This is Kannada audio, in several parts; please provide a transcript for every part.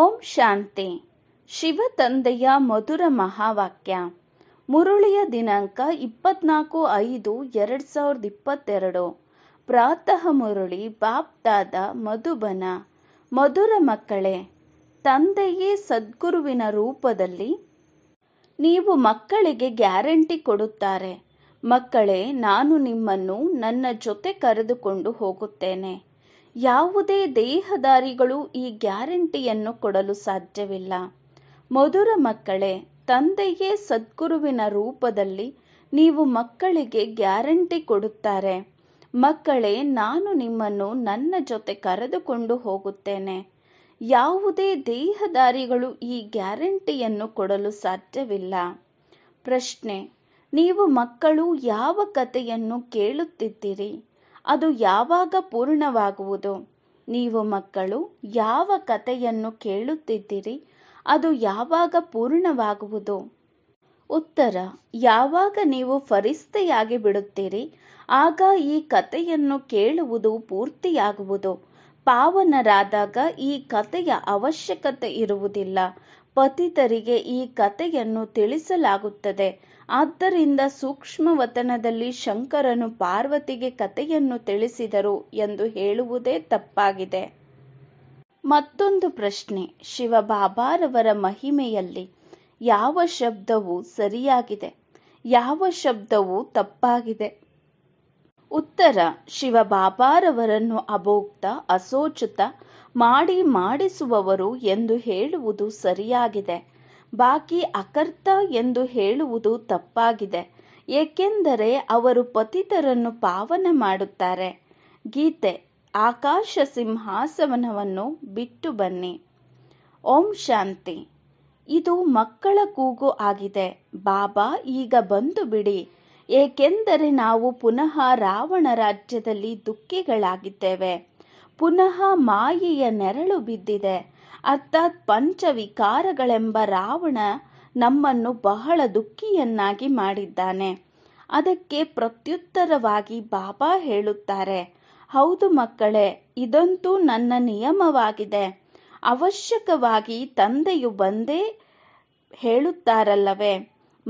ಓಂ ಶಾಂತಿ ಶಿವತಂದೆಯ ಮಧುರ ಮಹಾವಾಕ್ಯ ಮುರುಳಿಯ ದಿನಾಂಕ ಇಪ್ಪತ್ನಾಲ್ಕು ಐದು ಎರಡು ಸಾವಿರದ ಇಪ್ಪತ್ತೆರಡು ಪ್ರಾತಃ ಮುರುಳಿ ಬಾಪ್ತಾದ ಮಧುಬನ ಮಧುರ ಮಕ್ಕಳೇ ತಂದೆಯೇ ಸದ್ಗುರುವಿನ ರೂಪದಲ್ಲಿ ನೀವು ಮಕ್ಕಳಿಗೆ ಗ್ಯಾರಂಟಿ ಕೊಡುತ್ತಾರೆ ಮಕ್ಕಳೇ ನಾನು ನಿಮ್ಮನ್ನು ನನ್ನ ಜೊತೆ ಕರೆದುಕೊಂಡು ಹೋಗುತ್ತೇನೆ ಯಾವುದೇ ದೇಹದಾರಿಗಳು ಈ ಗ್ಯಾರಂಟಿಯನ್ನು ಕೊಡಲು ಸಾಧ್ಯವಿಲ್ಲ ಮಧುರ ಮಕ್ಕಳೇ ತಂದೆಯೇ ಸದ್ಗುರುವಿನ ರೂಪದಲ್ಲಿ ನೀವು ಮಕ್ಕಳಿಗೆ ಗ್ಯಾರಂಟಿ ಕೊಡುತ್ತಾರೆ ಮಕ್ಕಳೇ ನಾನು ನಿಮ್ಮನ್ನು ನನ್ನ ಜೊತೆ ಕರೆದುಕೊಂಡು ಹೋಗುತ್ತೇನೆ ಯಾವುದೇ ದೇಹದಾರಿಗಳು ಈ ಗ್ಯಾರಂಟಿಯನ್ನು ಕೊಡಲು ಸಾಧ್ಯವಿಲ್ಲ ಪ್ರಶ್ನೆ ನೀವು ಮಕ್ಕಳು ಯಾವ ಕಥೆಯನ್ನು ಕೇಳುತ್ತಿದ್ದೀರಿ ಅದು ಯಾವಾಗ ಪೂರ್ಣವಾಗುವುದು ನೀವು ಮಕ್ಕಳು ಯಾವ ಕಥೆಯನ್ನು ಕೇಳುತ್ತಿದ್ದೀರಿ ಅದು ಯಾವಾಗ ಪೂರ್ಣವಾಗುವುದು ಉತ್ತರ ಯಾವಾಗ ನೀವು ಫರಿಸ್ತೆಯಾಗಿ ಬಿಡುತ್ತೀರಿ ಆಗ ಈ ಕಥೆಯನ್ನು ಕೇಳುವುದು ಪೂರ್ತಿಯಾಗುವುದು ಪಾವನರಾದಾಗ ಈ ಕಥೆಯ ಅವಶ್ಯಕತೆ ಇರುವುದಿಲ್ಲ ಪತಿತರಿಗೆ ಈ ಕಥೆಯನ್ನು ತಿಳಿಸಲಾಗುತ್ತದೆ ಆದ್ದರಿಂದ ಸೂಕ್ಷ್ಮ ವತನದಲ್ಲಿ ಶಂಕರನು ಪಾರ್ವತಿಗೆ ಕಥೆಯನ್ನು ತಿಳಿಸಿದರು ಎಂದು ಹೇಳುವುದೇ ತಪ್ಪಾಗಿದೆ ಮತ್ತೊಂದು ಪ್ರಶ್ನೆ ಶಿವಬಾಬಾರವರ ಮಹಿಮೆಯಲ್ಲಿ ಯಾವ ಶಬ್ದವು ಸರಿಯಾಗಿದೆ ಯಾವ ಶಬ್ದವು ತಪ್ಪಾಗಿದೆ ಉತ್ತರ ಶಿವಬಾಬಾರವರನ್ನು ಅಭೋಕ್ತ ಅಸೋಚಿತ ಮಾಡಿ ಮಾಡಿಸುವವರು ಎಂದು ಹೇಳುವುದು ಸರಿಯಾಗಿದೆ ಬಾಕಿ ಅಕರ್ತ ಎಂದು ಹೇಳುವುದು ತಪ್ಪಾಗಿದೆ ಏಕೆಂದರೆ ಅವರು ಪತಿತರನ್ನು ಪಾವನ ಮಾಡುತ್ತಾರೆ ಗೀತೆ ಆಕಾಶ ಸಿಂಹಾಸನವನ್ನು ಬಿಟ್ಟು ಬನ್ನಿ ಓಂ ಶಾಂತಿ ಇದು ಮಕ್ಕಳ ಕೂಗು ಆಗಿದೆ ಬಾಬಾ ಈಗ ಬಂದು ಬಿಡಿ ಏಕೆಂದರೆ ನಾವು ಪುನಃ ರಾವಣ ರಾಜ್ಯದಲ್ಲಿ ದುಃಖಿಗಳಾಗಿದ್ದೇವೆ ಪುನಃ ಮಾಯೆಯ ನೆರಳು ಬಿದ್ದಿದೆ ಅರ್ಥಾತ್ ಪಂಚವಿಕಾರಗಳೆಂಬ ರಾವಣ ನಮ್ಮನ್ನು ಬಹಳ ದುಃಖಿಯನ್ನಾಗಿ ಮಾಡಿದ್ದಾನೆ ಅದಕ್ಕೆ ಪ್ರತ್ಯುತ್ತರವಾಗಿ ಬಾಬಾ ಹೇಳುತ್ತಾರೆ ಹೌದು ಮಕ್ಕಳೇ ಇದಂತೂ ನನ್ನ ನಿಯಮವಾಗಿದೆ ಅವಶ್ಯಕವಾಗಿ ತಂದೆಯು ಬಂದೇ ಹೇಳುತ್ತಾರಲ್ಲವೇ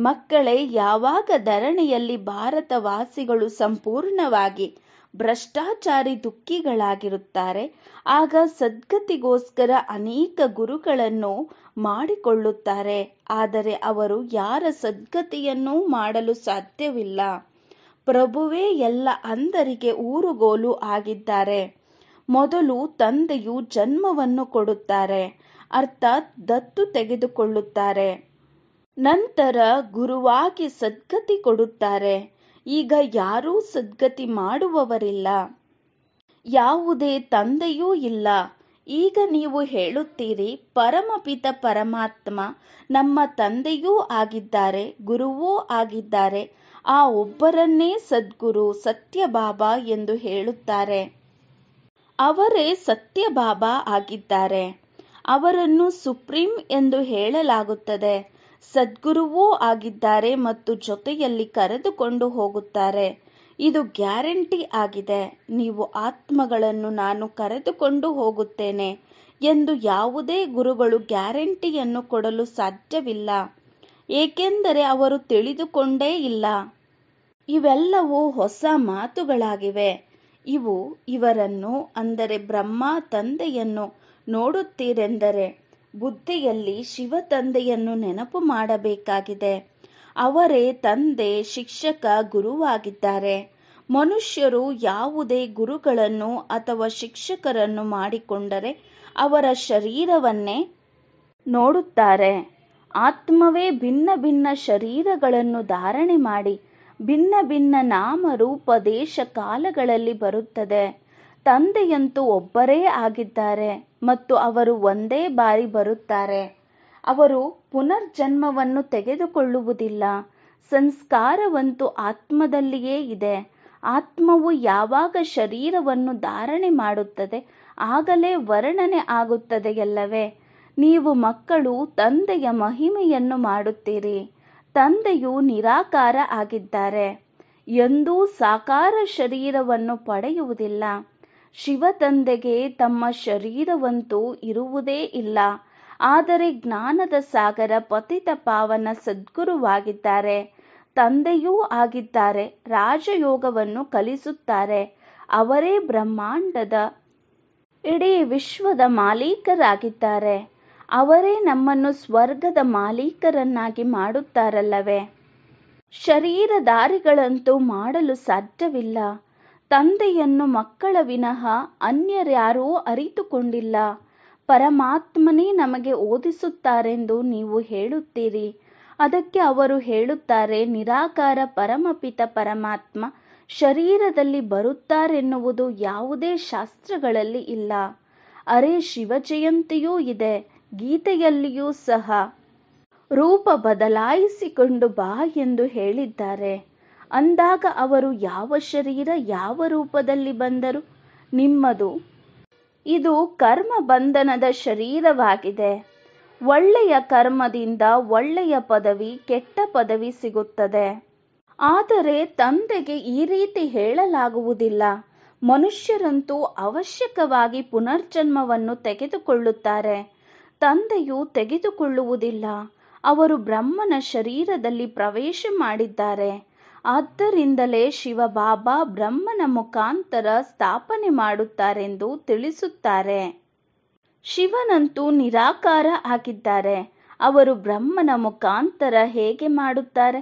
ಮಕ್ಕಳೇ ಯಾವಾಗ ಧರಣಿಯಲ್ಲಿ ಭಾರತವಾಸಿಗಳು ಸಂಪೂರ್ಣವಾಗಿ ಭ್ರಷ್ಟಾಚಾರಿ ದುಃಖಿಗಳಾಗಿರುತ್ತಾರೆ ಆಗ ಸದ್ಗತಿಗೋಸ್ಕರ ಅನೇಕ ಗುರುಗಳನ್ನು ಮಾಡಿಕೊಳ್ಳುತ್ತಾರೆ ಆದರೆ ಅವರು ಯಾರ ಸದ್ಗತಿಯನ್ನೂ ಮಾಡಲು ಸಾಧ್ಯವಿಲ್ಲ ಪ್ರಭುವೇ ಎಲ್ಲ ಅಂದರಿಗೆ ಊರುಗೋಲು ಆಗಿದ್ದಾರೆ ಮೊದಲು ತಂದೆಯು ಜನ್ಮವನ್ನು ಕೊಡುತ್ತಾರೆ ಅರ್ಥಾತ್ ದತ್ತು ತೆಗೆದುಕೊಳ್ಳುತ್ತಾರೆ ನಂತರ ಗುರುವಾಗಿ ಸದ್ಗತಿ ಕೊಡುತ್ತಾರೆ ಈಗ ಯಾರೂ ಸದ್ಗತಿ ಮಾಡುವವರಿಲ್ಲ ಯಾವುದೇ ತಂದೆಯೂ ಇಲ್ಲ ಈಗ ನೀವು ಹೇಳುತ್ತೀರಿ ಪರಮಪಿತ ಪರಮಾತ್ಮ ನಮ್ಮ ತಂದೆಯೂ ಆಗಿದ್ದಾರೆ ಗುರುವೂ ಆಗಿದ್ದಾರೆ ಆ ಒಬ್ಬರನ್ನೇ ಸದ್ಗುರು ಸತ್ಯಬಾಬಾ ಎಂದು ಹೇಳುತ್ತಾರೆ ಅವರೇ ಸತ್ಯಬಾಬಾ ಆಗಿದ್ದಾರೆ ಅವರನ್ನು ಸುಪ್ರೀಂ ಎಂದು ಹೇಳಲಾಗುತ್ತದೆ ಸದ್ಗುರುವೂ ಆಗಿದ್ದಾರೆ ಮತ್ತು ಜೊತೆಯಲ್ಲಿ ಕರೆದುಕೊಂಡು ಹೋಗುತ್ತಾರೆ ಇದು ಗ್ಯಾರಂಟಿ ಆಗಿದೆ ನೀವು ಆತ್ಮಗಳನ್ನು ನಾನು ಕರೆದುಕೊಂಡು ಹೋಗುತ್ತೇನೆ ಎಂದು ಯಾವುದೇ ಗುರುಗಳು ಗ್ಯಾರಂಟಿಯನ್ನು ಕೊಡಲು ಸಾಧ್ಯವಿಲ್ಲ ಏಕೆಂದರೆ ಅವರು ತಿಳಿದುಕೊಂಡೇ ಇಲ್ಲ ಇವೆಲ್ಲವೂ ಹೊಸ ಮಾತುಗಳಾಗಿವೆ ಇವು ಇವರನ್ನು ಅಂದರೆ ಬ್ರಹ್ಮ ತಂದೆಯನ್ನು ನೋಡುತ್ತೀರೆಂದರೆ ಬುದ್ಧಿಯಲ್ಲಿ ಶಿವ ತಂದೆಯನ್ನು ನೆನಪು ಮಾಡಬೇಕಾಗಿದೆ ಅವರೇ ತಂದೆ ಶಿಕ್ಷಕ ಗುರುವಾಗಿದ್ದಾರೆ ಮನುಷ್ಯರು ಯಾವುದೇ ಗುರುಗಳನ್ನು ಅಥವಾ ಶಿಕ್ಷಕರನ್ನು ಮಾಡಿಕೊಂಡರೆ ಅವರ ಶರೀರವನ್ನೇ ನೋಡುತ್ತಾರೆ ಆತ್ಮವೇ ಭಿನ್ನ ಭಿನ್ನ ಶರೀರಗಳನ್ನು ಧಾರಣೆ ಮಾಡಿ ಭಿನ್ನ ಭಿನ್ನ ನಾಮ ರೂಪ ದೇಶ ಕಾಲಗಳಲ್ಲಿ ಬರುತ್ತದೆ ತಂದೆಯಂತೂ ಒಬ್ಬರೇ ಆಗಿದ್ದಾರೆ ಮತ್ತು ಅವರು ಒಂದೇ ಬಾರಿ ಬರುತ್ತಾರೆ ಅವರು ಪುನರ್ಜನ್ಮವನ್ನು ತೆಗೆದುಕೊಳ್ಳುವುದಿಲ್ಲ ಸಂಸ್ಕಾರವಂತೂ ಆತ್ಮದಲ್ಲಿಯೇ ಇದೆ ಆತ್ಮವು ಯಾವಾಗ ಶರೀರವನ್ನು ಧಾರಣೆ ಮಾಡುತ್ತದೆ ಆಗಲೇ ವರ್ಣನೆ ಆಗುತ್ತದೆಯಲ್ಲವೇ ನೀವು ಮಕ್ಕಳು ತಂದೆಯ ಮಹಿಮೆಯನ್ನು ಮಾಡುತ್ತೀರಿ ತಂದೆಯು ನಿರಾಕಾರ ಆಗಿದ್ದಾರೆ ಎಂದೂ ಸಾಕಾರ ಶರೀರವನ್ನು ಪಡೆಯುವುದಿಲ್ಲ ತಂದೆಗೆ ತಮ್ಮ ಶರೀರವಂತೂ ಇರುವುದೇ ಇಲ್ಲ ಆದರೆ ಜ್ಞಾನದ ಸಾಗರ ಪತಿತ ಪಾವನ ಸದ್ಗುರುವಾಗಿದ್ದಾರೆ ತಂದೆಯೂ ಆಗಿದ್ದಾರೆ ರಾಜಯೋಗವನ್ನು ಕಲಿಸುತ್ತಾರೆ ಅವರೇ ಬ್ರಹ್ಮಾಂಡದ ಇಡೀ ವಿಶ್ವದ ಮಾಲೀಕರಾಗಿದ್ದಾರೆ ಅವರೇ ನಮ್ಮನ್ನು ಸ್ವರ್ಗದ ಮಾಲೀಕರನ್ನಾಗಿ ಮಾಡುತ್ತಾರಲ್ಲವೇ ಶರೀರಧಾರಿಗಳಂತೂ ಮಾಡಲು ಸಾಧ್ಯವಿಲ್ಲ ತಂದೆಯನ್ನು ಮಕ್ಕಳ ವಿನಃ ಅನ್ಯರ್ಯಾರೂ ಅರಿತುಕೊಂಡಿಲ್ಲ ಪರಮಾತ್ಮನೇ ನಮಗೆ ಓದಿಸುತ್ತಾರೆಂದು ನೀವು ಹೇಳುತ್ತೀರಿ ಅದಕ್ಕೆ ಅವರು ಹೇಳುತ್ತಾರೆ ನಿರಾಕಾರ ಪರಮಪಿತ ಪರಮಾತ್ಮ ಶರೀರದಲ್ಲಿ ಬರುತ್ತಾರೆನ್ನುವುದು ಯಾವುದೇ ಶಾಸ್ತ್ರಗಳಲ್ಲಿ ಇಲ್ಲ ಅರೆ ಶಿವಜಯಂತಿಯೂ ಇದೆ ಗೀತೆಯಲ್ಲಿಯೂ ಸಹ ರೂಪ ಬದಲಾಯಿಸಿಕೊಂಡು ಬಾ ಎಂದು ಹೇಳಿದ್ದಾರೆ ಅಂದಾಗ ಅವರು ಯಾವ ಶರೀರ ಯಾವ ರೂಪದಲ್ಲಿ ಬಂದರು ನಿಮ್ಮದು ಇದು ಕರ್ಮ ಬಂಧನದ ಶರೀರವಾಗಿದೆ ಒಳ್ಳೆಯ ಕರ್ಮದಿಂದ ಒಳ್ಳೆಯ ಪದವಿ ಕೆಟ್ಟ ಪದವಿ ಸಿಗುತ್ತದೆ ಆದರೆ ತಂದೆಗೆ ಈ ರೀತಿ ಹೇಳಲಾಗುವುದಿಲ್ಲ ಮನುಷ್ಯರಂತೂ ಅವಶ್ಯಕವಾಗಿ ಪುನರ್ಜನ್ಮವನ್ನು ತೆಗೆದುಕೊಳ್ಳುತ್ತಾರೆ ತಂದೆಯು ತೆಗೆದುಕೊಳ್ಳುವುದಿಲ್ಲ ಅವರು ಬ್ರಹ್ಮನ ಶರೀರದಲ್ಲಿ ಪ್ರವೇಶ ಮಾಡಿದ್ದಾರೆ ಆದ್ದರಿಂದಲೇ ಶಿವಬಾಬಾ ಬ್ರಹ್ಮನ ಮುಖಾಂತರ ಸ್ಥಾಪನೆ ಮಾಡುತ್ತಾರೆಂದು ತಿಳಿಸುತ್ತಾರೆ ಶಿವನಂತೂ ನಿರಾಕಾರ ಆಗಿದ್ದಾರೆ ಅವರು ಬ್ರಹ್ಮನ ಮುಖಾಂತರ ಹೇಗೆ ಮಾಡುತ್ತಾರೆ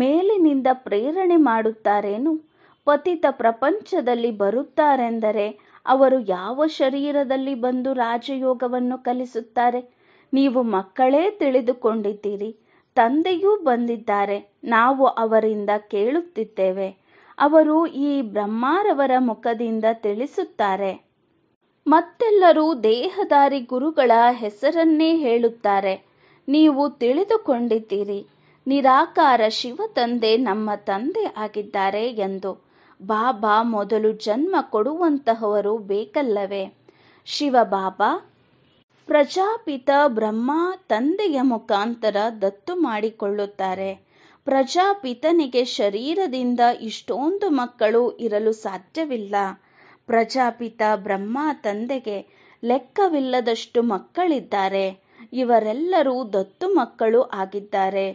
ಮೇಲಿನಿಂದ ಪ್ರೇರಣೆ ಮಾಡುತ್ತಾರೇನು ಪತಿತ ಪ್ರಪಂಚದಲ್ಲಿ ಬರುತ್ತಾರೆಂದರೆ ಅವರು ಯಾವ ಶರೀರದಲ್ಲಿ ಬಂದು ರಾಜಯೋಗವನ್ನು ಕಲಿಸುತ್ತಾರೆ ನೀವು ಮಕ್ಕಳೇ ತಿಳಿದುಕೊಂಡಿದ್ದೀರಿ ತಂದೆಯೂ ಬಂದಿದ್ದಾರೆ ನಾವು ಅವರಿಂದ ಕೇಳುತ್ತಿದ್ದೇವೆ ಅವರು ಈ ಬ್ರಹ್ಮಾರವರ ಮುಖದಿಂದ ತಿಳಿಸುತ್ತಾರೆ ಮತ್ತೆಲ್ಲರೂ ದೇಹದಾರಿ ಗುರುಗಳ ಹೆಸರನ್ನೇ ಹೇಳುತ್ತಾರೆ ನೀವು ತಿಳಿದುಕೊಂಡಿದ್ದೀರಿ ನಿರಾಕಾರ ಶಿವ ತಂದೆ ನಮ್ಮ ತಂದೆ ಆಗಿದ್ದಾರೆ ಎಂದು ಬಾಬಾ ಮೊದಲು ಜನ್ಮ ಕೊಡುವಂತಹವರು ಬೇಕಲ್ಲವೇ ಶಿವ ಬಾಬಾ ಪ್ರಜಾಪಿತ ಬ್ರಹ್ಮ ತಂದೆಯ ಮುಖಾಂತರ ದತ್ತು ಮಾಡಿಕೊಳ್ಳುತ್ತಾರೆ ಪ್ರಜಾಪಿತನಿಗೆ ಶರೀರದಿಂದ ಇಷ್ಟೊಂದು ಮಕ್ಕಳು ಇರಲು ಸಾಧ್ಯವಿಲ್ಲ ಪ್ರಜಾಪಿತ ಬ್ರಹ್ಮ ತಂದೆಗೆ ಲೆಕ್ಕವಿಲ್ಲದಷ್ಟು ಮಕ್ಕಳಿದ್ದಾರೆ ಇವರೆಲ್ಲರೂ ದತ್ತು ಮಕ್ಕಳು ಆಗಿದ್ದಾರೆ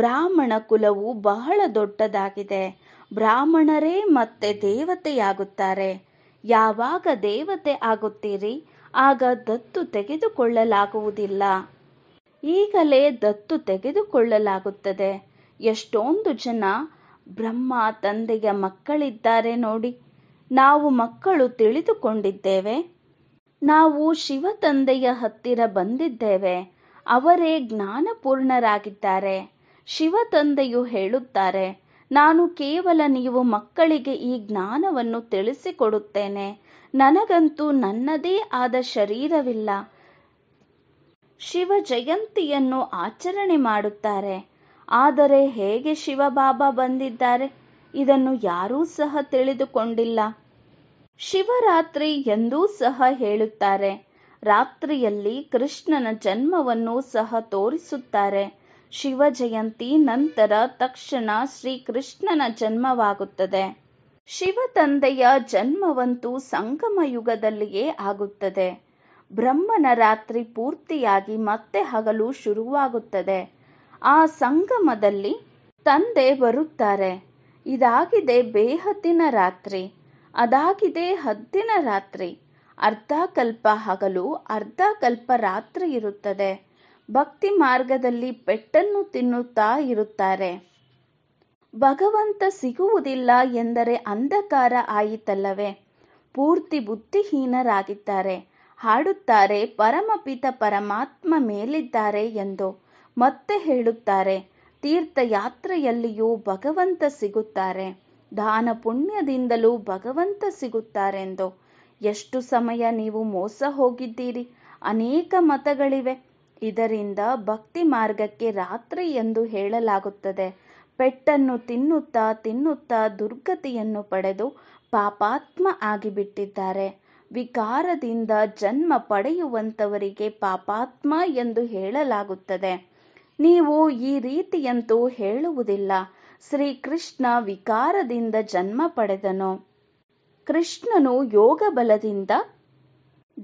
ಬ್ರಾಹ್ಮಣ ಕುಲವು ಬಹಳ ದೊಡ್ಡದಾಗಿದೆ ಬ್ರಾಹ್ಮಣರೇ ಮತ್ತೆ ದೇವತೆಯಾಗುತ್ತಾರೆ ಯಾವಾಗ ದೇವತೆ ಆಗುತ್ತೀರಿ ಆಗ ದತ್ತು ತೆಗೆದುಕೊಳ್ಳಲಾಗುವುದಿಲ್ಲ ಈಗಲೇ ದತ್ತು ತೆಗೆದುಕೊಳ್ಳಲಾಗುತ್ತದೆ ಎಷ್ಟೊಂದು ಜನ ಬ್ರಹ್ಮ ತಂದೆಯ ಮಕ್ಕಳಿದ್ದಾರೆ ನೋಡಿ ನಾವು ಮಕ್ಕಳು ತಿಳಿದುಕೊಂಡಿದ್ದೇವೆ ನಾವು ಶಿವ ತಂದೆಯ ಹತ್ತಿರ ಬಂದಿದ್ದೇವೆ ಅವರೇ ಜ್ಞಾನಪೂರ್ಣರಾಗಿದ್ದಾರೆ ಶಿವ ತಂದೆಯು ಹೇಳುತ್ತಾರೆ ನಾನು ಕೇವಲ ನೀವು ಮಕ್ಕಳಿಗೆ ಈ ಜ್ಞಾನವನ್ನು ತಿಳಿಸಿಕೊಡುತ್ತೇನೆ ನನಗಂತೂ ನನ್ನದೇ ಆದ ಶರೀರವಿಲ್ಲ ಶಿವ ಜಯಂತಿಯನ್ನು ಆಚರಣೆ ಮಾಡುತ್ತಾರೆ ಆದರೆ ಹೇಗೆ ಶಿವಬಾಬಾ ಬಂದಿದ್ದಾರೆ ಇದನ್ನು ಯಾರೂ ಸಹ ತಿಳಿದುಕೊಂಡಿಲ್ಲ ಶಿವರಾತ್ರಿ ಎಂದೂ ಸಹ ಹೇಳುತ್ತಾರೆ ರಾತ್ರಿಯಲ್ಲಿ ಕೃಷ್ಣನ ಜನ್ಮವನ್ನು ಸಹ ತೋರಿಸುತ್ತಾರೆ ಶಿವ ಜಯಂತಿ ನಂತರ ತಕ್ಷಣ ಶ್ರೀಕೃಷ್ಣನ ಜನ್ಮವಾಗುತ್ತದೆ ಶಿವ ತಂದೆಯ ಜನ್ಮವಂತೂ ಸಂಗಮ ಯುಗದಲ್ಲಿಯೇ ಆಗುತ್ತದೆ ಬ್ರಹ್ಮನ ರಾತ್ರಿ ಪೂರ್ತಿಯಾಗಿ ಮತ್ತೆ ಹಗಲು ಶುರುವಾಗುತ್ತದೆ ಆ ಸಂಗಮದಲ್ಲಿ ತಂದೆ ಬರುತ್ತಾರೆ ಇದಾಗಿದೆ ಬೇಹದ್ದಿನ ರಾತ್ರಿ ಅದಾಗಿದೆ ಹದ್ದಿನ ರಾತ್ರಿ ಅರ್ಧ ಕಲ್ಪ ಹಗಲು ಅರ್ಧ ಕಲ್ಪ ರಾತ್ರಿ ಇರುತ್ತದೆ ಭಕ್ತಿ ಮಾರ್ಗದಲ್ಲಿ ಪೆಟ್ಟನ್ನು ತಿನ್ನುತ್ತಾ ಇರುತ್ತಾರೆ ಭಗವಂತ ಸಿಗುವುದಿಲ್ಲ ಎಂದರೆ ಅಂಧಕಾರ ಆಯಿತಲ್ಲವೇ ಪೂರ್ತಿ ಬುದ್ಧಿಹೀನರಾಗಿದ್ದಾರೆ ಹಾಡುತ್ತಾರೆ ಪರಮಪಿತ ಪರಮಾತ್ಮ ಮೇಲಿದ್ದಾರೆ ಎಂದು ಮತ್ತೆ ಹೇಳುತ್ತಾರೆ ತೀರ್ಥಯಾತ್ರೆಯಲ್ಲಿಯೂ ಭಗವಂತ ಸಿಗುತ್ತಾರೆ ದಾನ ಪುಣ್ಯದಿಂದಲೂ ಭಗವಂತ ಸಿಗುತ್ತಾರೆಂದು ಎಷ್ಟು ಸಮಯ ನೀವು ಮೋಸ ಹೋಗಿದ್ದೀರಿ ಅನೇಕ ಮತಗಳಿವೆ ಇದರಿಂದ ಭಕ್ತಿ ಮಾರ್ಗಕ್ಕೆ ರಾತ್ರಿ ಎಂದು ಹೇಳಲಾಗುತ್ತದೆ ಪೆಟ್ಟನ್ನು ತಿನ್ನುತ್ತಾ ತಿನ್ನುತ್ತಾ ದುರ್ಗತಿಯನ್ನು ಪಡೆದು ಪಾಪಾತ್ಮ ಆಗಿಬಿಟ್ಟಿದ್ದಾರೆ ವಿಕಾರದಿಂದ ಜನ್ಮ ಪಡೆಯುವಂಥವರಿಗೆ ಪಾಪಾತ್ಮ ಎಂದು ಹೇಳಲಾಗುತ್ತದೆ ನೀವು ಈ ರೀತಿಯಂತೂ ಹೇಳುವುದಿಲ್ಲ ಶ್ರೀ ಕೃಷ್ಣ ವಿಕಾರದಿಂದ ಜನ್ಮ ಪಡೆದನು ಕೃಷ್ಣನು ಯೋಗ ಬಲದಿಂದ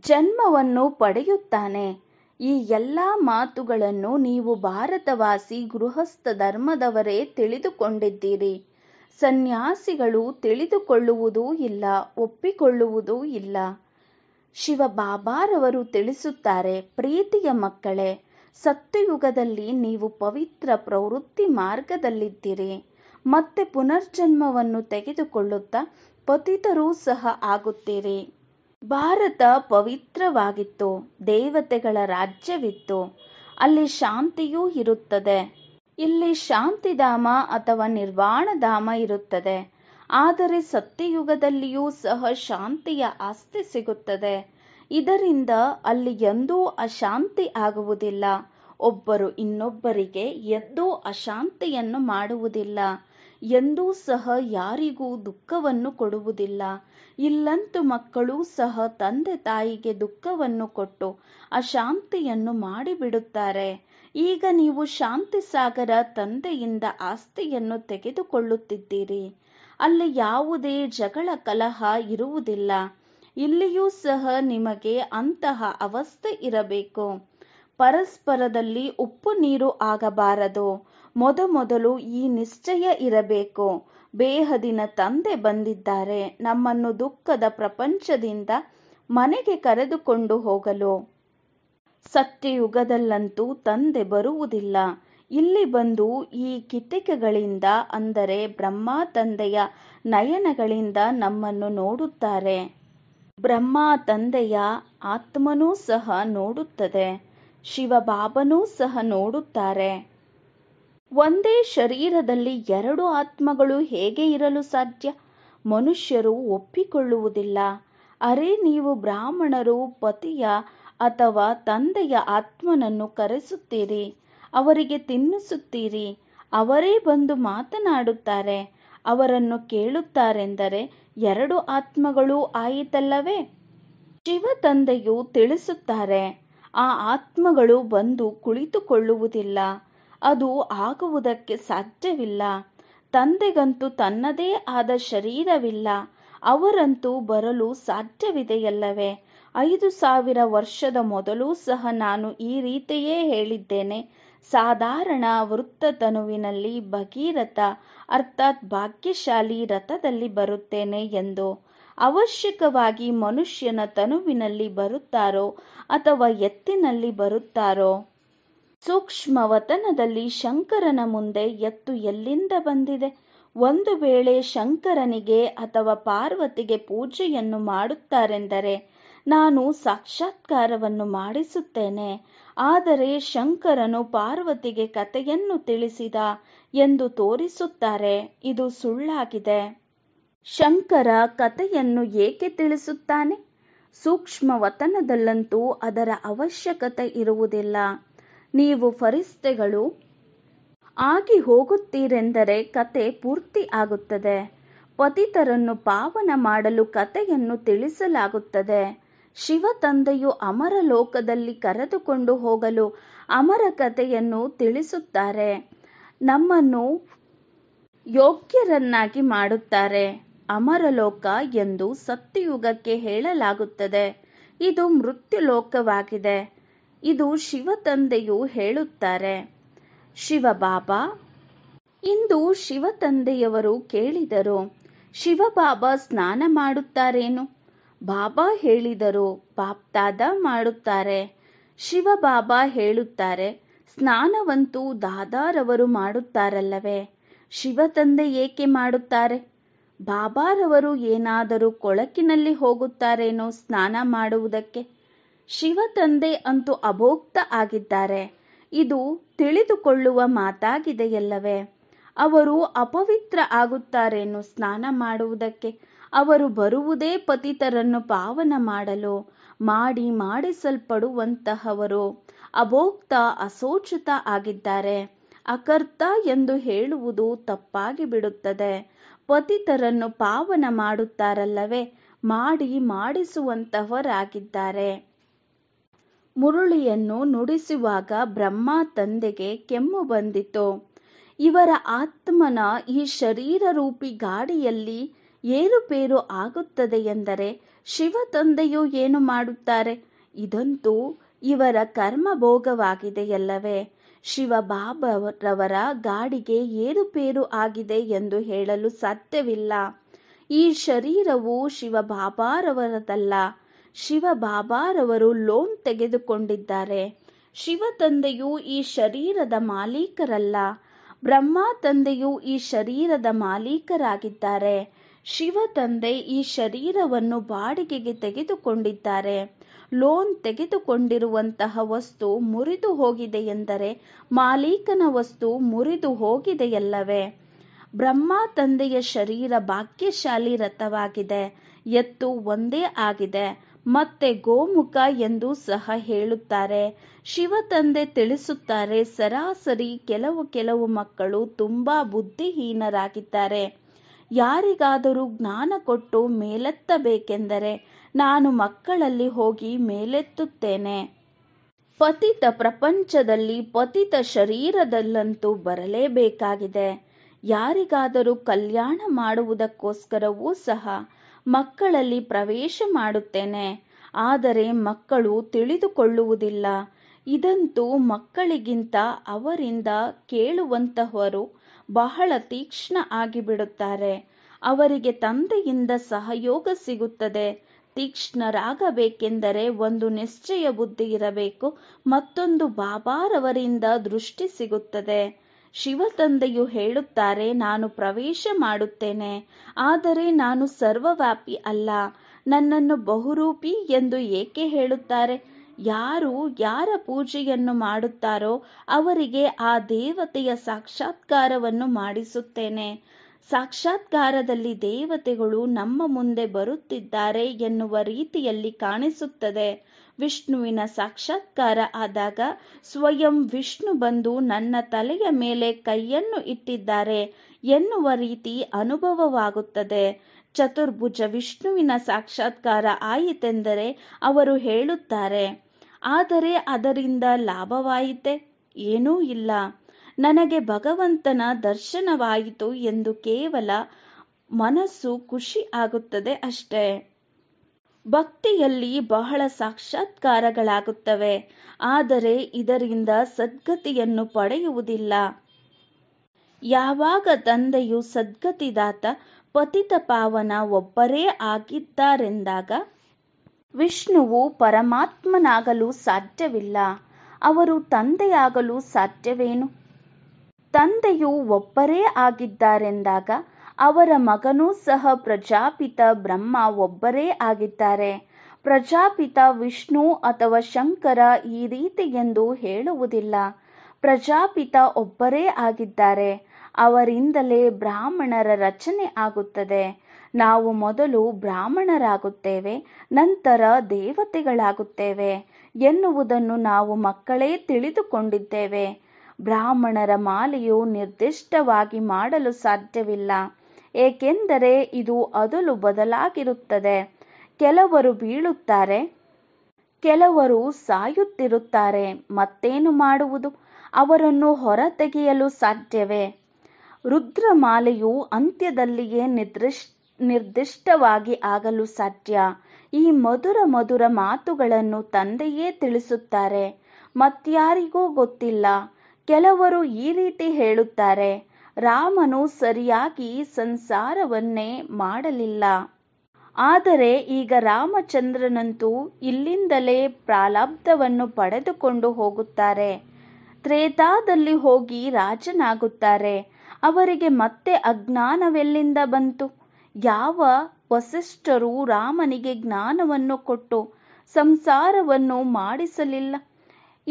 ಜನ್ಮವನ್ನು ಪಡೆಯುತ್ತಾನೆ ಈ ಎಲ್ಲ ಮಾತುಗಳನ್ನು ನೀವು ಭಾರತವಾಸಿ ಗೃಹಸ್ಥ ಧರ್ಮದವರೇ ತಿಳಿದುಕೊಂಡಿದ್ದೀರಿ ಸನ್ಯಾಸಿಗಳು ತಿಳಿದುಕೊಳ್ಳುವುದೂ ಇಲ್ಲ ಒಪ್ಪಿಕೊಳ್ಳುವುದೂ ಇಲ್ಲ ಶಿವ ಬಾಬಾರವರು ತಿಳಿಸುತ್ತಾರೆ ಪ್ರೀತಿಯ ಮಕ್ಕಳೇ ಸತ್ಯಯುಗದಲ್ಲಿ ನೀವು ಪವಿತ್ರ ಪ್ರವೃತ್ತಿ ಮಾರ್ಗದಲ್ಲಿದ್ದೀರಿ ಮತ್ತೆ ಪುನರ್ಜನ್ಮವನ್ನು ತೆಗೆದುಕೊಳ್ಳುತ್ತಾ ಪತಿತರೂ ಸಹ ಆಗುತ್ತೀರಿ ಭಾರತ ಪವಿತ್ರವಾಗಿತ್ತು ದೇವತೆಗಳ ರಾಜ್ಯವಿತ್ತು ಅಲ್ಲಿ ಶಾಂತಿಯೂ ಇರುತ್ತದೆ ಇಲ್ಲಿ ಶಾಂತಿಧಾಮ ಅಥವಾ ನಿರ್ವಾಣಧಾಮ ಇರುತ್ತದೆ ಆದರೆ ಸತ್ಯಯುಗದಲ್ಲಿಯೂ ಸಹ ಶಾಂತಿಯ ಆಸ್ತಿ ಸಿಗುತ್ತದೆ ಇದರಿಂದ ಅಲ್ಲಿ ಎಂದೂ ಅಶಾಂತಿ ಆಗುವುದಿಲ್ಲ ಒಬ್ಬರು ಇನ್ನೊಬ್ಬರಿಗೆ ಎಂದೂ ಅಶಾಂತಿಯನ್ನು ಮಾಡುವುದಿಲ್ಲ ಎಂದೂ ಸಹ ಯಾರಿಗೂ ದುಃಖವನ್ನು ಕೊಡುವುದಿಲ್ಲ ಇಲ್ಲಂತೂ ಮಕ್ಕಳು ಸಹ ತಂದೆ ತಾಯಿಗೆ ದುಃಖವನ್ನು ಕೊಟ್ಟು ಅಶಾಂತಿಯನ್ನು ಮಾಡಿಬಿಡುತ್ತಾರೆ ಈಗ ನೀವು ಶಾಂತಿ ಸಾಗರ ತಂದೆಯಿಂದ ಆಸ್ತಿಯನ್ನು ತೆಗೆದುಕೊಳ್ಳುತ್ತಿದ್ದೀರಿ ಅಲ್ಲಿ ಯಾವುದೇ ಜಗಳ ಕಲಹ ಇರುವುದಿಲ್ಲ ಇಲ್ಲಿಯೂ ಸಹ ನಿಮಗೆ ಅಂತಹ ಅವಸ್ಥೆ ಇರಬೇಕು ಪರಸ್ಪರದಲ್ಲಿ ಉಪ್ಪು ನೀರು ಆಗಬಾರದು ಮೊದಮೊದಲು ಈ ನಿಶ್ಚಯ ಇರಬೇಕು ಬೇಹದಿನ ತಂದೆ ಬಂದಿದ್ದಾರೆ ನಮ್ಮನ್ನು ದುಃಖದ ಪ್ರಪಂಚದಿಂದ ಮನೆಗೆ ಕರೆದುಕೊಂಡು ಹೋಗಲು ಸತ್ಯಯುಗದಲ್ಲಂತೂ ತಂದೆ ಬರುವುದಿಲ್ಲ ಇಲ್ಲಿ ಬಂದು ಈ ಕಿಟಕಿಗಳಿಂದ ಅಂದರೆ ಬ್ರಹ್ಮ ತಂದೆಯ ನಯನಗಳಿಂದ ನಮ್ಮನ್ನು ನೋಡುತ್ತಾರೆ ಬ್ರಹ್ಮ ತಂದೆಯ ಆತ್ಮನೂ ಸಹ ನೋಡುತ್ತದೆ ಶಿವಬಾಬನೂ ಸಹ ನೋಡುತ್ತಾರೆ ಒಂದೇ ಶರೀರದಲ್ಲಿ ಎರಡು ಆತ್ಮಗಳು ಹೇಗೆ ಇರಲು ಸಾಧ್ಯ ಮನುಷ್ಯರು ಒಪ್ಪಿಕೊಳ್ಳುವುದಿಲ್ಲ ಅರೆ ನೀವು ಬ್ರಾಹ್ಮಣರು ಪತಿಯ ಅಥವಾ ತಂದೆಯ ಆತ್ಮನನ್ನು ಕರೆಸುತ್ತೀರಿ ಅವರಿಗೆ ತಿನ್ನಿಸುತ್ತೀರಿ ಅವರೇ ಬಂದು ಮಾತನಾಡುತ್ತಾರೆ ಅವರನ್ನು ಕೇಳುತ್ತಾರೆಂದರೆ ಎರಡು ಆತ್ಮಗಳು ಆಯಿತಲ್ಲವೇ ಶಿವ ತಂದೆಯು ತಿಳಿಸುತ್ತಾರೆ ಆ ಆತ್ಮಗಳು ಬಂದು ಕುಳಿತುಕೊಳ್ಳುವುದಿಲ್ಲ ಅದು ಆಗುವುದಕ್ಕೆ ಸಾಧ್ಯವಿಲ್ಲ ತಂದೆಗಂತೂ ತನ್ನದೇ ಆದ ಶರೀರವಿಲ್ಲ ಅವರಂತೂ ಬರಲು ಸಾಧ್ಯವಿದೆಯಲ್ಲವೇ ಐದು ಸಾವಿರ ವರ್ಷದ ಮೊದಲೂ ಸಹ ನಾನು ಈ ರೀತಿಯೇ ಹೇಳಿದ್ದೇನೆ ಸಾಧಾರಣ ತನುವಿನಲ್ಲಿ ಭಗೀರಥ ಅರ್ಥಾತ್ ಭಾಗ್ಯಶಾಲಿ ರಥದಲ್ಲಿ ಬರುತ್ತೇನೆ ಎಂದು ಅವಶ್ಯಕವಾಗಿ ಮನುಷ್ಯನ ತನುವಿನಲ್ಲಿ ಬರುತ್ತಾರೋ ಅಥವಾ ಎತ್ತಿನಲ್ಲಿ ಬರುತ್ತಾರೋ ಸೂಕ್ಷ್ಮವತನದಲ್ಲಿ ಶಂಕರನ ಮುಂದೆ ಎತ್ತು ಎಲ್ಲಿಂದ ಬಂದಿದೆ ಒಂದು ವೇಳೆ ಶಂಕರನಿಗೆ ಅಥವಾ ಪಾರ್ವತಿಗೆ ಪೂಜೆಯನ್ನು ಮಾಡುತ್ತಾರೆಂದರೆ ನಾನು ಸಾಕ್ಷಾತ್ಕಾರವನ್ನು ಮಾಡಿಸುತ್ತೇನೆ ಆದರೆ ಶಂಕರನು ಪಾರ್ವತಿಗೆ ಕಥೆಯನ್ನು ತಿಳಿಸಿದ ಎಂದು ತೋರಿಸುತ್ತಾರೆ ಇದು ಸುಳ್ಳಾಗಿದೆ ಶಂಕರ ಕತೆಯನ್ನು ಏಕೆ ತಿಳಿಸುತ್ತಾನೆ ಸೂಕ್ಷ್ಮವತನದಲ್ಲಂತೂ ಅದರ ಅವಶ್ಯಕತೆ ಇರುವುದಿಲ್ಲ ನೀವು ಫರಿಸ್ತೆಗಳು ಆಗಿ ಹೋಗುತ್ತೀರೆಂದರೆ ಕತೆ ಪೂರ್ತಿ ಆಗುತ್ತದೆ ಪತಿತರನ್ನು ಪಾವನ ಮಾಡಲು ಕತೆಯನ್ನು ತಿಳಿಸಲಾಗುತ್ತದೆ ಶಿವ ತಂದೆಯು ಅಮರ ಲೋಕದಲ್ಲಿ ಕರೆದುಕೊಂಡು ಹೋಗಲು ಅಮರ ಕಥೆಯನ್ನು ತಿಳಿಸುತ್ತಾರೆ ನಮ್ಮನ್ನು ಯೋಗ್ಯರನ್ನಾಗಿ ಮಾಡುತ್ತಾರೆ ಅಮರಲೋಕ ಎಂದು ಸತ್ಯಯುಗಕ್ಕೆ ಹೇಳಲಾಗುತ್ತದೆ ಇದು ಮೃತ್ಯು ಲೋಕವಾಗಿದೆ ಇದು ಶಿವ ತಂದೆಯು ಹೇಳುತ್ತಾರೆ ಶಿವಬಾಬಾ ಇಂದು ಶಿವ ತಂದೆಯವರು ಕೇಳಿದರು ಶಿವಬಾಬಾ ಸ್ನಾನ ಮಾಡುತ್ತಾರೇನು ಬಾಬಾ ಹೇಳಿದರು ಬಾಪ್ತಾದ ಮಾಡುತ್ತಾರೆ ಶಿವಬಾಬಾ ಹೇಳುತ್ತಾರೆ ಸ್ನಾನವಂತೂ ದಾದಾರವರು ಮಾಡುತ್ತಾರಲ್ಲವೇ ಶಿವ ತಂದೆ ಏಕೆ ಮಾಡುತ್ತಾರೆ ಬಾಬಾರವರು ಏನಾದರೂ ಕೊಳಕಿನಲ್ಲಿ ಹೋಗುತ್ತಾರೇನೋ ಸ್ನಾನ ಮಾಡುವುದಕ್ಕೆ ಶಿವ ತಂದೆ ಅಂತೂ ಅಭೋಕ್ತ ಆಗಿದ್ದಾರೆ ಇದು ತಿಳಿದುಕೊಳ್ಳುವ ಮಾತಾಗಿದೆಯಲ್ಲವೇ ಅವರು ಅಪವಿತ್ರ ಆಗುತ್ತಾರೇನು ಸ್ನಾನ ಮಾಡುವುದಕ್ಕೆ ಅವರು ಬರುವುದೇ ಪತಿತರನ್ನು ಪಾವನ ಮಾಡಲು ಮಾಡಿ ಮಾಡಿಸಲ್ಪಡುವಂತಹವರು ಅಭೋಕ್ತ ಅಸೋಚಿತ ಆಗಿದ್ದಾರೆ ಅಕರ್ತ ಎಂದು ಹೇಳುವುದು ತಪ್ಪಾಗಿ ಬಿಡುತ್ತದೆ ಪತಿತರನ್ನು ಪಾವನ ಮಾಡುತ್ತಾರಲ್ಲವೇ ಮಾಡಿ ಮಾಡಿಸುವಂತಹವರಾಗಿದ್ದಾರೆ ಮುರುಳಿಯನ್ನು ನುಡಿಸುವಾಗ ಬ್ರಹ್ಮ ತಂದೆಗೆ ಕೆಮ್ಮು ಬಂದಿತು ಇವರ ಆತ್ಮನ ಈ ಶರೀರ ರೂಪಿ ಗಾಡಿಯಲ್ಲಿ ಏರುಪೇರು ಆಗುತ್ತದೆ ಎಂದರೆ ಶಿವ ತಂದೆಯು ಏನು ಮಾಡುತ್ತಾರೆ ಇದಂತೂ ಇವರ ಕರ್ಮ ಭೋಗವಾಗಿದೆಯಲ್ಲವೇ ಶಿವ ಬಾಬರವರ ಗಾಡಿಗೆ ಏರುಪೇರು ಆಗಿದೆ ಎಂದು ಹೇಳಲು ಸಾಧ್ಯವಿಲ್ಲ ಈ ಶರೀರವು ಶಿವ ಬಾಬಾರವರದಲ್ಲ ಶಿವ ಬಾಬಾರವರು ಲೋನ್ ತೆಗೆದುಕೊಂಡಿದ್ದಾರೆ ಶಿವ ತಂದೆಯು ಈ ಶರೀರದ ಮಾಲೀಕರಲ್ಲ ಬ್ರಹ್ಮ ತಂದೆಯು ಈ ಶರೀರದ ಮಾಲೀಕರಾಗಿದ್ದಾರೆ ಶಿವ ತಂದೆ ಈ ಶರೀರವನ್ನು ಬಾಡಿಗೆಗೆ ತೆಗೆದುಕೊಂಡಿದ್ದಾರೆ ಲೋನ್ ತೆಗೆದುಕೊಂಡಿರುವಂತಹ ವಸ್ತು ಮುರಿದು ಹೋಗಿದೆ ಎಂದರೆ ಮಾಲೀಕನ ವಸ್ತು ಮುರಿದು ಹೋಗಿದೆಯಲ್ಲವೇ ಬ್ರಹ್ಮ ತಂದೆಯ ಶರೀರ ಭಾಗ್ಯಶಾಲಿ ರಥವಾಗಿದೆ ಎತ್ತು ಒಂದೇ ಆಗಿದೆ ಮತ್ತೆ ಗೋಮುಖ ಎಂದು ಸಹ ಹೇಳುತ್ತಾರೆ ಶಿವ ತಂದೆ ತಿಳಿಸುತ್ತಾರೆ ಸರಾಸರಿ ಕೆಲವು ಕೆಲವು ಮಕ್ಕಳು ತುಂಬಾ ಬುದ್ಧಿಹೀನರಾಗಿದ್ದಾರೆ ಯಾರಿಗಾದರೂ ಜ್ಞಾನ ಕೊಟ್ಟು ಮೇಲೆತ್ತಬೇಕೆಂದರೆ ನಾನು ಮಕ್ಕಳಲ್ಲಿ ಹೋಗಿ ಮೇಲೆತ್ತುತ್ತೇನೆ ಪತಿತ ಪ್ರಪಂಚದಲ್ಲಿ ಪತಿತ ಶರೀರದಲ್ಲಂತೂ ಬರಲೇಬೇಕಾಗಿದೆ ಯಾರಿಗಾದರೂ ಕಲ್ಯಾಣ ಮಾಡುವುದಕ್ಕೋಸ್ಕರವೂ ಸಹ ಮಕ್ಕಳಲ್ಲಿ ಪ್ರವೇಶ ಮಾಡುತ್ತೇನೆ ಆದರೆ ಮಕ್ಕಳು ತಿಳಿದುಕೊಳ್ಳುವುದಿಲ್ಲ ಇದಂತೂ ಮಕ್ಕಳಿಗಿಂತ ಅವರಿಂದ ಕೇಳುವಂತಹವರು ಬಹಳ ತೀಕ್ಷ್ಣ ಆಗಿಬಿಡುತ್ತಾರೆ ಅವರಿಗೆ ತಂದೆಯಿಂದ ಸಹಯೋಗ ಸಿಗುತ್ತದೆ ತೀಕ್ಷ್ಣರಾಗಬೇಕೆಂದರೆ ಒಂದು ನಿಶ್ಚಯ ಬುದ್ಧಿ ಇರಬೇಕು ಮತ್ತೊಂದು ಬಾಬಾರವರಿಂದ ದೃಷ್ಟಿ ಸಿಗುತ್ತದೆ ತಂದೆಯು ಹೇಳುತ್ತಾರೆ ನಾನು ಪ್ರವೇಶ ಮಾಡುತ್ತೇನೆ ಆದರೆ ನಾನು ಸರ್ವವ್ಯಾಪಿ ಅಲ್ಲ ನನ್ನನ್ನು ಬಹುರೂಪಿ ಎಂದು ಏಕೆ ಹೇಳುತ್ತಾರೆ ಯಾರು ಯಾರ ಪೂಜೆಯನ್ನು ಮಾಡುತ್ತಾರೋ ಅವರಿಗೆ ಆ ದೇವತೆಯ ಸಾಕ್ಷಾತ್ಕಾರವನ್ನು ಮಾಡಿಸುತ್ತೇನೆ ಸಾಕ್ಷಾತ್ಕಾರದಲ್ಲಿ ದೇವತೆಗಳು ನಮ್ಮ ಮುಂದೆ ಬರುತ್ತಿದ್ದಾರೆ ಎನ್ನುವ ರೀತಿಯಲ್ಲಿ ಕಾಣಿಸುತ್ತದೆ ವಿಷ್ಣುವಿನ ಸಾಕ್ಷಾತ್ಕಾರ ಆದಾಗ ಸ್ವಯಂ ವಿಷ್ಣು ಬಂದು ನನ್ನ ತಲೆಯ ಮೇಲೆ ಕೈಯನ್ನು ಇಟ್ಟಿದ್ದಾರೆ ಎನ್ನುವ ರೀತಿ ಅನುಭವವಾಗುತ್ತದೆ ಚತುರ್ಭುಜ ವಿಷ್ಣುವಿನ ಸಾಕ್ಷಾತ್ಕಾರ ಆಯಿತೆಂದರೆ ಅವರು ಹೇಳುತ್ತಾರೆ ಆದರೆ ಅದರಿಂದ ಲಾಭವಾಯಿತೆ ಏನೂ ಇಲ್ಲ ನನಗೆ ಭಗವಂತನ ದರ್ಶನವಾಯಿತು ಎಂದು ಕೇವಲ ಮನಸ್ಸು ಖುಷಿ ಆಗುತ್ತದೆ ಅಷ್ಟೇ ಭಕ್ತಿಯಲ್ಲಿ ಬಹಳ ಸಾಕ್ಷಾತ್ಕಾರಗಳಾಗುತ್ತವೆ ಆದರೆ ಇದರಿಂದ ಸದ್ಗತಿಯನ್ನು ಪಡೆಯುವುದಿಲ್ಲ ಯಾವಾಗ ತಂದೆಯು ಸದ್ಗತಿದಾತ ಪತಿತ ಪಾವನ ಒಬ್ಬರೇ ಆಗಿದ್ದಾರೆಂದಾಗ ವಿಷ್ಣುವು ಪರಮಾತ್ಮನಾಗಲು ಸಾಧ್ಯವಿಲ್ಲ ಅವರು ತಂದೆಯಾಗಲು ಸಾಧ್ಯವೇನು ತಂದೆಯು ಒಬ್ಬರೇ ಆಗಿದ್ದಾರೆಂದಾಗ ಅವರ ಮಗನೂ ಸಹ ಪ್ರಜಾಪಿತ ಬ್ರಹ್ಮ ಒಬ್ಬರೇ ಆಗಿದ್ದಾರೆ ಪ್ರಜಾಪಿತ ವಿಷ್ಣು ಅಥವಾ ಶಂಕರ ಈ ರೀತಿ ಎಂದು ಹೇಳುವುದಿಲ್ಲ ಪ್ರಜಾಪಿತ ಒಬ್ಬರೇ ಆಗಿದ್ದಾರೆ ಅವರಿಂದಲೇ ಬ್ರಾಹ್ಮಣರ ರಚನೆ ಆಗುತ್ತದೆ ನಾವು ಮೊದಲು ಬ್ರಾಹ್ಮಣರಾಗುತ್ತೇವೆ ನಂತರ ದೇವತೆಗಳಾಗುತ್ತೇವೆ ಎನ್ನುವುದನ್ನು ನಾವು ಮಕ್ಕಳೇ ತಿಳಿದುಕೊಂಡಿದ್ದೇವೆ ಬ್ರಾಹ್ಮಣರ ಮಾಲೆಯು ನಿರ್ದಿಷ್ಟವಾಗಿ ಮಾಡಲು ಸಾಧ್ಯವಿಲ್ಲ ಏಕೆಂದರೆ ಇದು ಅದಲು ಬದಲಾಗಿರುತ್ತದೆ ಕೆಲವರು ಬೀಳುತ್ತಾರೆ ಕೆಲವರು ಸಾಯುತ್ತಿರುತ್ತಾರೆ ಮತ್ತೇನು ಮಾಡುವುದು ಅವರನ್ನು ಹೊರತೆಗೆಯಲು ಸಾಧ್ಯವೇ ರುದ್ರಮಾಲೆಯು ಅಂತ್ಯದಲ್ಲಿಯೇ ನಿರ್ದಿಷ್ಟ ನಿರ್ದಿಷ್ಟವಾಗಿ ಆಗಲು ಸಾಧ್ಯ ಈ ಮಧುರ ಮಧುರ ಮಾತುಗಳನ್ನು ತಂದೆಯೇ ತಿಳಿಸುತ್ತಾರೆ ಮತ್ಯಾರಿಗೂ ಗೊತ್ತಿಲ್ಲ ಕೆಲವರು ಈ ರೀತಿ ಹೇಳುತ್ತಾರೆ ರಾಮನು ಸರಿಯಾಗಿ ಸಂಸಾರವನ್ನೇ ಮಾಡಲಿಲ್ಲ ಆದರೆ ಈಗ ರಾಮಚಂದ್ರನಂತೂ ಇಲ್ಲಿಂದಲೇ ಪ್ರಾಲಬ್ಧವನ್ನು ಪಡೆದುಕೊಂಡು ಹೋಗುತ್ತಾರೆ ತ್ರೇತಾದಲ್ಲಿ ಹೋಗಿ ರಾಜನಾಗುತ್ತಾರೆ ಅವರಿಗೆ ಮತ್ತೆ ಅಜ್ಞಾನವೆಲ್ಲಿಂದ ಬಂತು ಯಾವ ವಸಿಷ್ಠರು ರಾಮನಿಗೆ ಜ್ಞಾನವನ್ನು ಕೊಟ್ಟು ಸಂಸಾರವನ್ನು ಮಾಡಿಸಲಿಲ್ಲ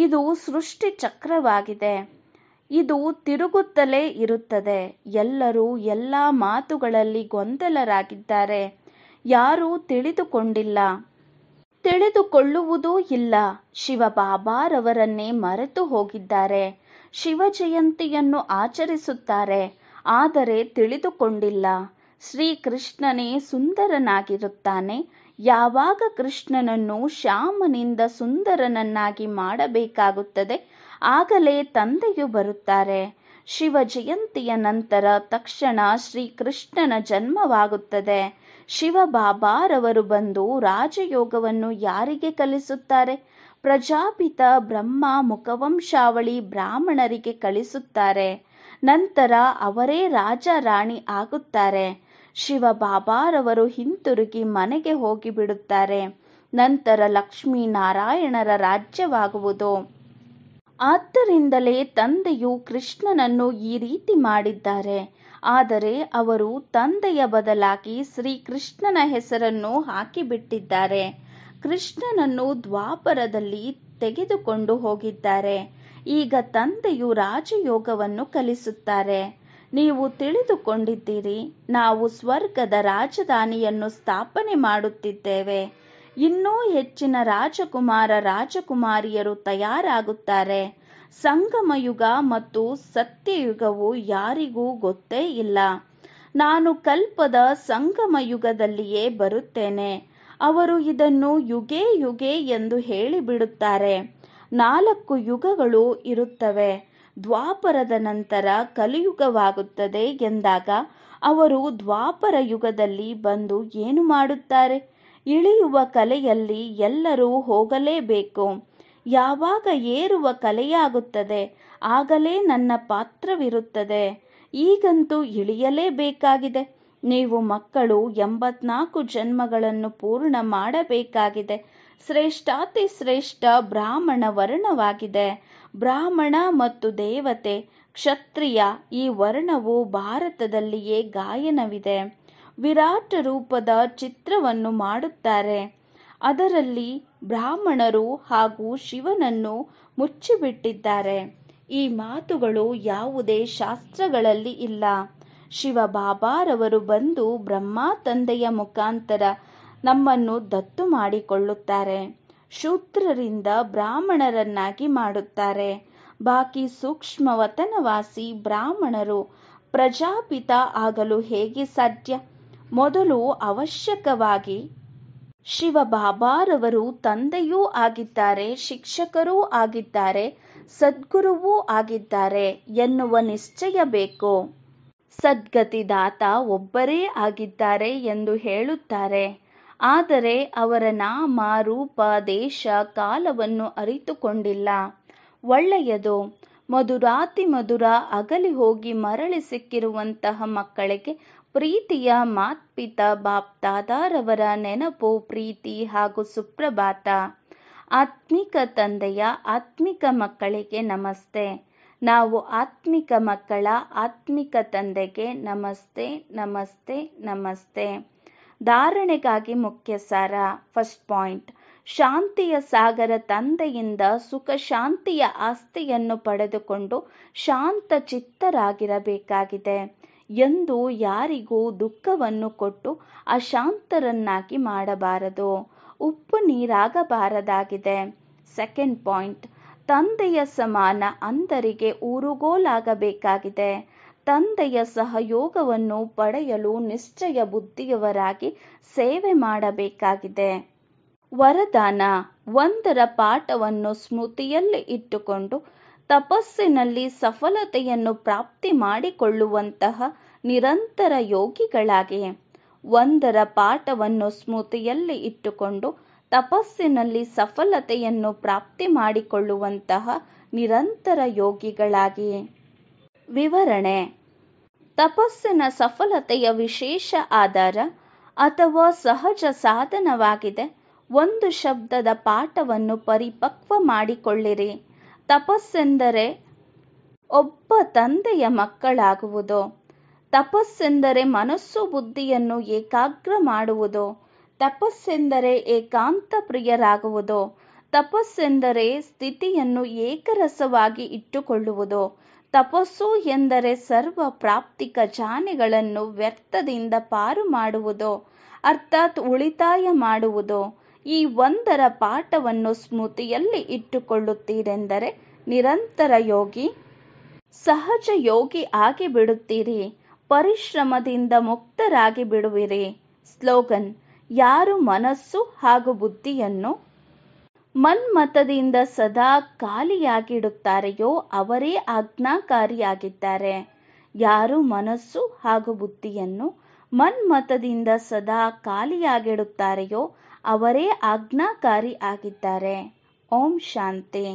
ಇದು ಸೃಷ್ಟಿ ಚಕ್ರವಾಗಿದೆ ಇದು ತಿರುಗುತ್ತಲೇ ಇರುತ್ತದೆ ಎಲ್ಲರೂ ಎಲ್ಲ ಮಾತುಗಳಲ್ಲಿ ಗೊಂದಲರಾಗಿದ್ದಾರೆ ಯಾರೂ ತಿಳಿದುಕೊಂಡಿಲ್ಲ ತಿಳಿದುಕೊಳ್ಳುವುದೂ ಇಲ್ಲ ಶಿವಬಾಬಾರವರನ್ನೇ ಮರೆತು ಹೋಗಿದ್ದಾರೆ ಶಿವ ಜಯಂತಿಯನ್ನು ಆಚರಿಸುತ್ತಾರೆ ಆದರೆ ತಿಳಿದುಕೊಂಡಿಲ್ಲ ಶ್ರೀಕೃಷ್ಣನೇ ಸುಂದರನಾಗಿರುತ್ತಾನೆ ಯಾವಾಗ ಕೃಷ್ಣನನ್ನು ಶ್ಯಾಮನಿಂದ ಸುಂದರನನ್ನಾಗಿ ಮಾಡಬೇಕಾಗುತ್ತದೆ ಆಗಲೇ ತಂದೆಯು ಬರುತ್ತಾರೆ ಶಿವ ಜಯಂತಿಯ ನಂತರ ತಕ್ಷಣ ಶ್ರೀಕೃಷ್ಣನ ಜನ್ಮವಾಗುತ್ತದೆ ಶಿವ ಬಾಬಾರವರು ಬಂದು ರಾಜಯೋಗವನ್ನು ಯಾರಿಗೆ ಕಲಿಸುತ್ತಾರೆ ಪ್ರಜಾಪಿತ ಬ್ರಹ್ಮ ಮುಖವಂಶಾವಳಿ ಬ್ರಾಹ್ಮಣರಿಗೆ ಕಳಿಸುತ್ತಾರೆ ನಂತರ ಅವರೇ ರಾಜ ರಾಣಿ ಆಗುತ್ತಾರೆ ಶಿವ ಬಾಬಾರವರು ಹಿಂತಿರುಗಿ ಮನೆಗೆ ಹೋಗಿಬಿಡುತ್ತಾರೆ ನಂತರ ಲಕ್ಷ್ಮೀ ನಾರಾಯಣರ ರಾಜ್ಯವಾಗುವುದು ಆದ್ದರಿಂದಲೇ ತಂದೆಯು ಕೃಷ್ಣನನ್ನು ಈ ರೀತಿ ಮಾಡಿದ್ದಾರೆ ಆದರೆ ಅವರು ತಂದೆಯ ಬದಲಾಗಿ ಶ್ರೀ ಕೃಷ್ಣನ ಹೆಸರನ್ನು ಹಾಕಿಬಿಟ್ಟಿದ್ದಾರೆ ಕೃಷ್ಣನನ್ನು ದ್ವಾಪರದಲ್ಲಿ ತೆಗೆದುಕೊಂಡು ಹೋಗಿದ್ದಾರೆ ಈಗ ತಂದೆಯು ರಾಜಯೋಗವನ್ನು ಕಲಿಸುತ್ತಾರೆ ನೀವು ತಿಳಿದುಕೊಂಡಿದ್ದೀರಿ ನಾವು ಸ್ವರ್ಗದ ರಾಜಧಾನಿಯನ್ನು ಸ್ಥಾಪನೆ ಮಾಡುತ್ತಿದ್ದೇವೆ ಇನ್ನೂ ಹೆಚ್ಚಿನ ರಾಜಕುಮಾರ ರಾಜಕುಮಾರಿಯರು ತಯಾರಾಗುತ್ತಾರೆ ಸಂಗಮಯುಗ ಮತ್ತು ಸತ್ಯಯುಗವು ಯಾರಿಗೂ ಗೊತ್ತೇ ಇಲ್ಲ ನಾನು ಕಲ್ಪದ ಸಂಗಮಯುಗದಲ್ಲಿಯೇ ಬರುತ್ತೇನೆ ಅವರು ಇದನ್ನು ಯುಗೆ ಯುಗೆ ಎಂದು ಹೇಳಿಬಿಡುತ್ತಾರೆ ನಾಲ್ಕು ಯುಗಗಳು ಇರುತ್ತವೆ ದ್ವಾಪರದ ನಂತರ ಕಲಿಯುಗವಾಗುತ್ತದೆ ಎಂದಾಗ ಅವರು ದ್ವಾಪರ ಯುಗದಲ್ಲಿ ಬಂದು ಏನು ಮಾಡುತ್ತಾರೆ ಇಳಿಯುವ ಕಲೆಯಲ್ಲಿ ಎಲ್ಲರೂ ಹೋಗಲೇಬೇಕು ಯಾವಾಗ ಏರುವ ಕಲೆಯಾಗುತ್ತದೆ ಆಗಲೇ ನನ್ನ ಪಾತ್ರವಿರುತ್ತದೆ ಈಗಂತೂ ಇಳಿಯಲೇಬೇಕಾಗಿದೆ ನೀವು ಮಕ್ಕಳು ಎಂಬತ್ನಾಲ್ಕು ಜನ್ಮಗಳನ್ನು ಪೂರ್ಣ ಮಾಡಬೇಕಾಗಿದೆ ಶ್ರೇಷ್ಠಾತಿ ಶ್ರೇಷ್ಠ ಬ್ರಾಹ್ಮಣ ವರ್ಣವಾಗಿದೆ ಬ್ರಾಹ್ಮಣ ಮತ್ತು ದೇವತೆ ಕ್ಷತ್ರಿಯ ಈ ವರ್ಣವು ಭಾರತದಲ್ಲಿಯೇ ಗಾಯನವಿದೆ ವಿರಾಟ ರೂಪದ ಚಿತ್ರವನ್ನು ಮಾಡುತ್ತಾರೆ ಅದರಲ್ಲಿ ಬ್ರಾಹ್ಮಣರು ಹಾಗೂ ಶಿವನನ್ನು ಮುಚ್ಚಿಬಿಟ್ಟಿದ್ದಾರೆ ಈ ಮಾತುಗಳು ಯಾವುದೇ ಶಾಸ್ತ್ರಗಳಲ್ಲಿ ಇಲ್ಲ ಶಿವ ಬಾಬಾರವರು ಬಂದು ಬ್ರಹ್ಮ ತಂದೆಯ ಮುಖಾಂತರ ನಮ್ಮನ್ನು ದತ್ತು ಮಾಡಿಕೊಳ್ಳುತ್ತಾರೆ ಶೂದ್ರರಿಂದ ಬ್ರಾಹ್ಮಣರನ್ನಾಗಿ ಮಾಡುತ್ತಾರೆ ಬಾಕಿ ಸೂಕ್ಷ್ಮವತನವಾಸಿ ಬ್ರಾಹ್ಮಣರು ಪ್ರಜಾಪಿತ ಆಗಲು ಹೇಗೆ ಸಾಧ್ಯ ಮೊದಲು ಅವಶ್ಯಕವಾಗಿ ಶಿವ ಬಾಬಾರವರು ತಂದೆಯೂ ಆಗಿದ್ದಾರೆ ಶಿಕ್ಷಕರೂ ಆಗಿದ್ದಾರೆ ಸದ್ಗುರುವೂ ಆಗಿದ್ದಾರೆ ಎನ್ನುವ ನಿಶ್ಚಯ ಬೇಕು ಸದ್ಗತಿದಾತ ಒಬ್ಬರೇ ಆಗಿದ್ದಾರೆ ಎಂದು ಹೇಳುತ್ತಾರೆ ಆದರೆ ಅವರ ನಾಮ ರೂಪ ದೇಶ ಕಾಲವನ್ನು ಅರಿತುಕೊಂಡಿಲ್ಲ ಒಳ್ಳೆಯದು ಮಧುರಾತಿ ಮಧುರ ಅಗಲಿ ಹೋಗಿ ಮರಳಿ ಸಿಕ್ಕಿರುವಂತಹ ಮಕ್ಕಳಿಗೆ ಪ್ರೀತಿಯ ಮಾತ್ಪಿತ ಬಾಪ್ ದಾದಾರವರ ನೆನಪು ಪ್ರೀತಿ ಹಾಗೂ ಸುಪ್ರಭಾತ ಆತ್ಮಿಕ ತಂದೆಯ ಆತ್ಮಿಕ ಮಕ್ಕಳಿಗೆ ನಮಸ್ತೆ ನಾವು ಆತ್ಮಿಕ ಮಕ್ಕಳ ಆತ್ಮಿಕ ತಂದೆಗೆ ನಮಸ್ತೆ ನಮಸ್ತೆ ನಮಸ್ತೆ ಧಾರಣೆಗಾಗಿ ಮುಖ್ಯ ಸಾರ ಫಸ್ಟ್ ಪಾಯಿಂಟ್ ಶಾಂತಿಯ ಸಾಗರ ತಂದೆಯಿಂದ ಸುಖ ಶಾಂತಿಯ ಆಸ್ತಿಯನ್ನು ಪಡೆದುಕೊಂಡು ಶಾಂತ ಚಿತ್ತರಾಗಿರಬೇಕಾಗಿದೆ ಎಂದು ಯಾರಿಗೂ ದುಃಖವನ್ನು ಕೊಟ್ಟು ಅಶಾಂತರನ್ನಾಗಿ ಮಾಡಬಾರದು ಉಪ್ಪು ನೀರಾಗಬಾರದಾಗಿದೆ ಸೆಕೆಂಡ್ ಪಾಯಿಂಟ್ ತಂದೆಯ ಸಮಾನ ಅಂದರಿಗೆ ಊರುಗೋಲಾಗಬೇಕಾಗಿದೆ ತಂದೆಯ ಸಹಯೋಗವನ್ನು ಪಡೆಯಲು ನಿಶ್ಚಯ ಬುದ್ಧಿಯವರಾಗಿ ಸೇವೆ ಮಾಡಬೇಕಾಗಿದೆ ವರದಾನ ಒಂದರ ಪಾಠವನ್ನು ಸ್ಮೃತಿಯಲ್ಲಿ ಇಟ್ಟುಕೊಂಡು ತಪಸ್ಸಿನಲ್ಲಿ ಸಫಲತೆಯನ್ನು ಪ್ರಾಪ್ತಿ ಮಾಡಿಕೊಳ್ಳುವಂತಹ ನಿರಂತರ ಯೋಗಿಗಳಾಗಿ ಒಂದರ ಪಾಠವನ್ನು ಸ್ಮೃತಿಯಲ್ಲಿ ಇಟ್ಟುಕೊಂಡು ತಪಸ್ಸಿನಲ್ಲಿ ಸಫಲತೆಯನ್ನು ಪ್ರಾಪ್ತಿ ಮಾಡಿಕೊಳ್ಳುವಂತಹ ನಿರಂತರ ಯೋಗಿಗಳಾಗಿ ವಿವರಣೆ ತಪಸ್ಸಿನ ಸಫಲತೆಯ ವಿಶೇಷ ಆಧಾರ ಅಥವಾ ಸಹಜ ಸಾಧನವಾಗಿದೆ ಒಂದು ಶಬ್ದದ ಪಾಠವನ್ನು ಪರಿಪಕ್ವ ಮಾಡಿಕೊಳ್ಳಿರಿ ತಪಸ್ಸೆಂದರೆ ಒಬ್ಬ ತಂದೆಯ ಮಕ್ಕಳಾಗುವುದು ತಪಸ್ಸೆಂದರೆ ಮನಸ್ಸು ಬುದ್ಧಿಯನ್ನು ಏಕಾಗ್ರ ಮಾಡುವುದು ತಪಸ್ಸೆಂದರೆ ಏಕಾಂತ ಪ್ರಿಯರಾಗುವುದು ತಪಸ್ಸೆಂದರೆ ಸ್ಥಿತಿಯನ್ನು ಏಕರಸವಾಗಿ ಇಟ್ಟುಕೊಳ್ಳುವುದು ತಪಸ್ಸು ಎಂದರೆ ಸರ್ವ ಪ್ರಾಪ್ತಿ ಖಜಾನೆಗಳನ್ನು ವ್ಯರ್ಥದಿಂದ ಪಾರು ಮಾಡುವುದು ಅರ್ಥಾತ್ ಉಳಿತಾಯ ಮಾಡುವುದು ಈ ಒಂದರ ಪಾಠವನ್ನು ಸ್ಮೃತಿಯಲ್ಲಿ ಇಟ್ಟುಕೊಳ್ಳುತ್ತೀರೆಂದರೆ ನಿರಂತರ ಯೋಗಿ ಸಹಜ ಯೋಗಿ ಆಗಿಬಿಡುತ್ತೀರಿ ಪರಿಶ್ರಮದಿಂದ ಮುಕ್ತರಾಗಿ ಬಿಡುವಿರಿ ಸ್ಲೋಗನ್ ಯಾರು ಮನಸ್ಸು ಹಾಗೂ ಬುದ್ಧಿಯನ್ನು ಮನ್ಮತದಿಂದ ಸದಾ ಖಾಲಿಯಾಗಿಡುತ್ತಾರೆಯೋ ಅವರೇ ಆಜ್ಞಾಕಾರಿಯಾಗಿದ್ದಾರೆ ಯಾರು ಮನಸ್ಸು ಹಾಗೂ ಬುದ್ಧಿಯನ್ನು ಮನ್ಮತದಿಂದ ಸದಾ ಖಾಲಿಯಾಗಿಡುತ್ತಾರೆಯೋ ಅವರೇ ಆಜ್ಞಾಕಾರಿ ಆಗಿದ್ದಾರೆ ಓಂ ಶಾಂತಿ